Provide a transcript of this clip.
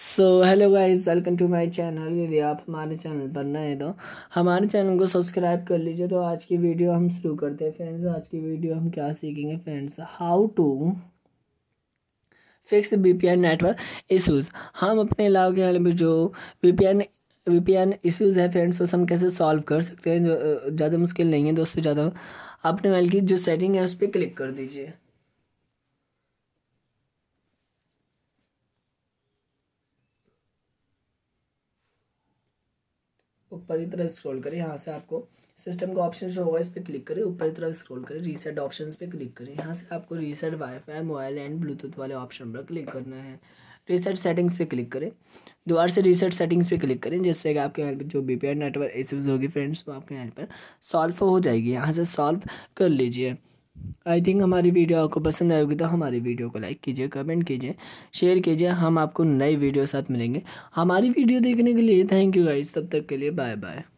so hello guys welcome to my channel यदि आप हमारे चैनल पर नए हैं तो हमारे चैनल को सब्सक्राइब कर लीजिए तो आज की वीडियो हम शुरू करते हैं फ्रेंड्स आज की वीडियो हम क्या सीखेंगे friends how to fix VPN network issues हम अपने इलाके वाले में जो वीपीएन वीपीएन इश्यूज है फ्रेंड्स उस हम कैसे सॉल्व कर सकते हैं जो ज़्यादा मुश्किल नहीं है दोस्तों ज़्यादा अपने वाले की जो सेटिंग है उस पर क्लिक कर दीजिए ऊपर की तरफ स्क्रॉल करें यहाँ से आपको सिस्टम का ऑप्शन जो होगा इस पर क्लिक करें ऊपर की तरफ स्क्रॉल करें रीसेट ऑप्शन पे क्लिक करें यहाँ से आपको reset wifi mobile and bluetooth वाले ऑप्शन पर क्लिक करना है रीसेट सेटिंग्स पे क्लिक करें दोबारा से रीसेट सेटिंग्स पे क्लिक करें जिससे कि आपके यहाँ पर जो बी नेटवर्क इश्यूज़ होगी फ्रेंड्स वो आपके यहाँ पर सॉल्व हो जाएगी यहाँ से सॉल्व कर लीजिए आई थिंक हमारी वीडियो आपको पसंद आएगी तो हमारी वीडियो को लाइक कीजिए कमेंट कीजिए शेयर कीजिए हम आपको नई वीडियो साथ मिलेंगे हमारी वीडियो देखने के लिए थैंक यू गाइज तब तक के लिए बाय बाय